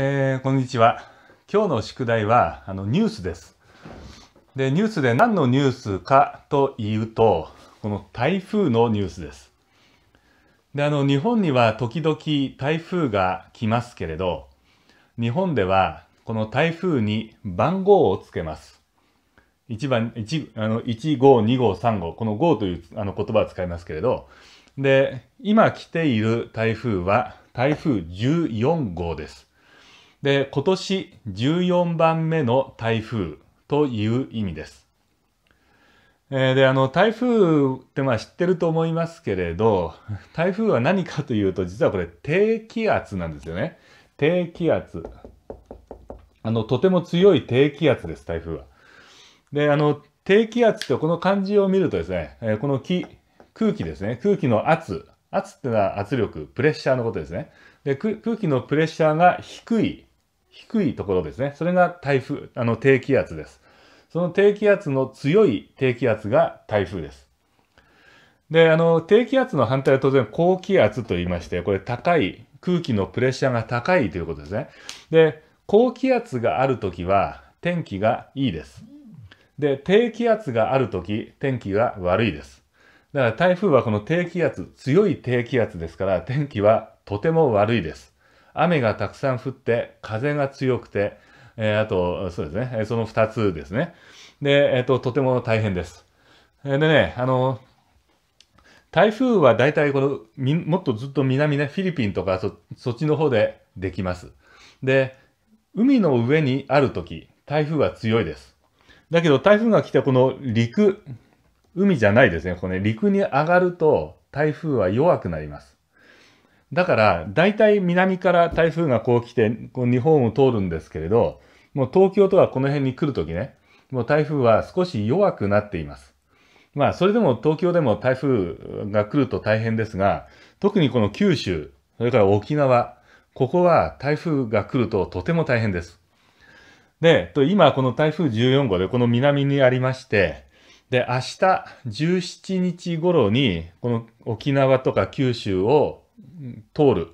えー、こんにちは。今日の宿題はあのニュースです。で、ニュースで何のニュースかというと、この台風のニュースです。で、あの、日本には時々台風が来ますけれど、日本ではこの台風に番号をつけます。1番、1、あの、1号、2号、3号、この号というあの言葉を使いますけれど、で、今来ている台風は台風14号です。で、今年14番目の台風という意味です。えー、で、あの、台風ってまあ知ってると思いますけれど、台風は何かというと、実はこれ低気圧なんですよね。低気圧。あの、とても強い低気圧です、台風は。で、あの、低気圧ってこの漢字を見るとですね、えー、この気、空気ですね、空気の圧、圧ってのは圧力、プレッシャーのことですね。で空気のプレッシャーが低い低いところですね。それが台風、あの低気圧です。その低気圧の強い低気圧が台風です。で、あの、低気圧の反対は当然高気圧と言いまして、これ高い、空気のプレッシャーが高いということですね。で、高気圧があるときは天気がいいです。で、低気圧があるとき、天気が悪いです。だから台風はこの低気圧、強い低気圧ですから、天気はとても悪いです。雨がたくさん降って、風が強くて、えー、あと、そうですね、その2つですね。で、えっ、ー、と、とても大変です。でね、あの、台風は大体この、みもっとずっと南ね、フィリピンとかそ、そっちの方でできます。で、海の上にあるとき、台風は強いです。だけど台風が来たこの陸、海じゃないですね。これ、ね、陸に上がると台風は弱くなります。だから、大体南から台風がこう来て、こう日本を通るんですけれど、もう東京とはこの辺に来るときね、もう台風は少し弱くなっています。まあ、それでも東京でも台風が来ると大変ですが、特にこの九州、それから沖縄、ここは台風が来るととても大変です。で、今この台風14号でこの南にありまして、で、明日17日頃にこの沖縄とか九州を通る、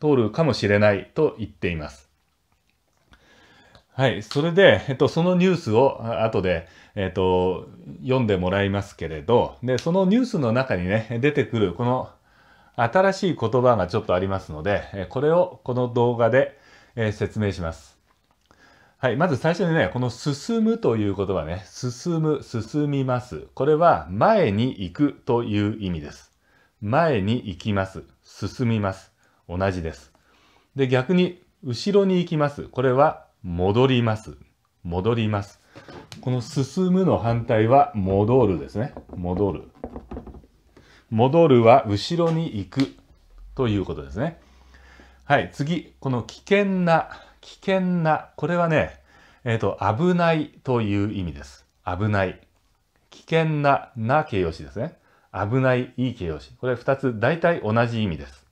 通るかもしれないと言っています。はい。それで、えっと、そのニュースを後で、えっと、読んでもらいますけれど、で、そのニュースの中にね、出てくる、この新しい言葉がちょっとありますので、これをこの動画で説明します。はい。まず最初にね、この進むという言葉ね、進む、進みます。これは前に行くという意味です。前に行きます。進みます。同じです。で、逆に、後ろに行きます。これは、戻ります。戻ります。この進むの反対は、戻るですね。戻る。戻るは、後ろに行く。ということですね。はい、次。この危険な、危険な。これはね、えっ、ー、と、危ないという意味です。危ない。危険な、な形容詞ですね。危ない、いい形容詞。これ2つ、大体同じ意味です。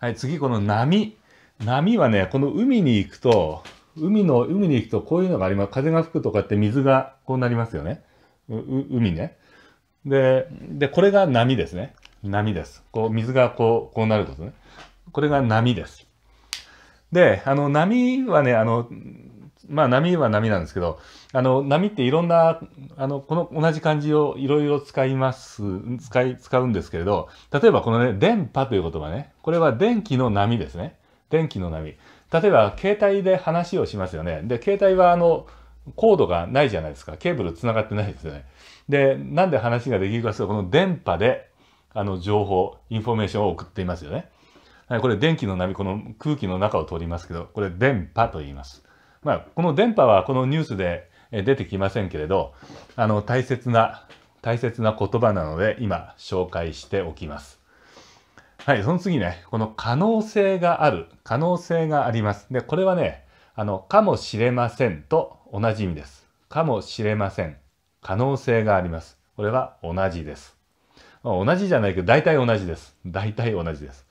はい、次、この波。波はね、この海に行くと、海の、海に行くとこういうのがあります。風が吹くとかって水がこうなりますよね。海ね。で、で、これが波ですね。波です。こう、水がこう、こうなることね。これが波です。で、あの、波はね、あの、まあ波は波なんですけど、あの波っていろんな、あの、この同じ漢字をいろいろ使います、使い、使うんですけれど、例えばこのね、電波という言葉ね、これは電気の波ですね。電気の波。例えば携帯で話をしますよね。で、携帯はあの、コードがないじゃないですか。ケーブル繋がってないですよね。で、なんで話ができるかというと、この電波で、あの、情報、インフォメーションを送っていますよね。はい、これ電気の波、この空気の中を通りますけど、これ電波と言います。まあ、この電波はこのニュースで出てきませんけれど、あの、大切な、大切な言葉なので、今、紹介しておきます。はい、その次ね、この可能性がある、可能性があります。で、これはね、あの、かもしれませんと同じ意味です。かもしれません。可能性があります。これは同じです。同じじゃないけど、大体同じです。大体同じです。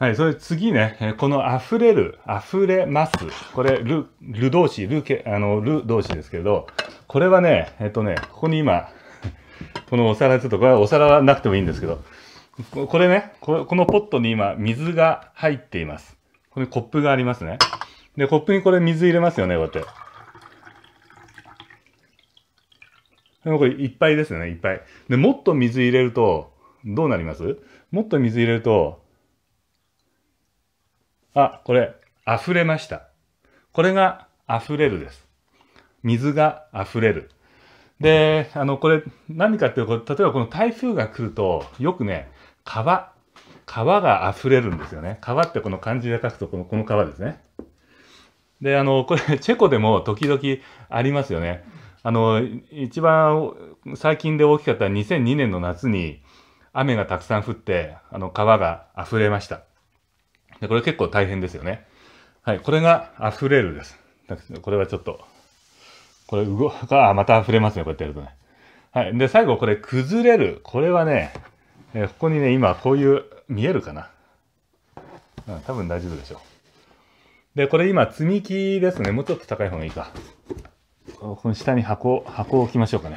はい、それ次ね、この溢れる、溢れます。これ、る、る動詞、るけ、あの、る動詞ですけど、これはね、えっとね、ここに今、このお皿ちょっと、これはお皿はなくてもいいんですけど、これねこ、このポットに今、水が入っています。これコップがありますね。で、コップにこれ水入れますよね、こうやって。でもこれいっぱいですよね、いっぱい。で、もっと水入れると、どうなりますもっと水入れると、あ、これ、溢れました。これが溢れるです。水が溢れる。で、あの、これ、何かっていうと、例えばこの台風が来ると、よくね、川、川が溢れるんですよね。川ってこの漢字で書くと、この、この川ですね。で、あの、これ、チェコでも時々ありますよね。あの、一番最近で大きかった2002年の夏に、雨がたくさん降って、あの、川が溢れました。で、これ結構大変ですよね。はい、これが溢れるです。これはちょっと、これ動か、あ、また溢れますね、こうやってやるとね。はい、で、最後これ崩れる。これはね、えー、ここにね、今こういう、見えるかな。うん、多分大丈夫でしょう。で、これ今積み木ですね。もうちょっと高い方がいいか。この下に箱、箱を置きましょうかね。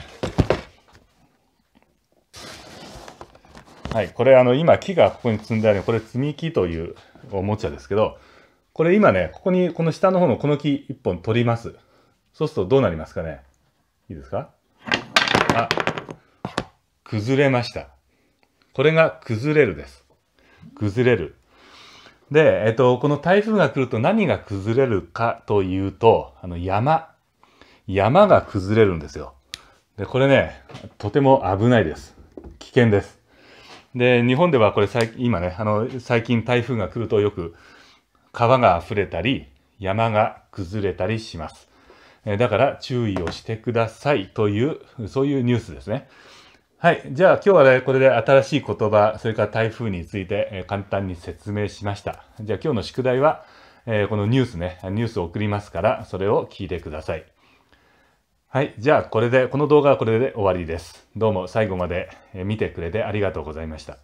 はい、これあの今木がここに積んであるこれ積み木というおもちゃですけどこれ今ねここにこの下の方のこの木1本取りますそうするとどうなりますかねいいですかあ崩れましたこれが崩れるです崩れるで、えっと、この台風が来ると何が崩れるかというとあの山山が崩れるんですよでこれねとても危ないです危険ですで、日本ではこれ最近、今ね、あの、最近台風が来るとよく川が溢れたり、山が崩れたりします。だから注意をしてくださいという、そういうニュースですね。はい。じゃあ今日はね、これで新しい言葉、それから台風について簡単に説明しました。じゃあ今日の宿題は、このニュースね、ニュースを送りますから、それを聞いてください。はい。じゃあ、これで、この動画はこれで終わりです。どうも最後まで見てくれてありがとうございました。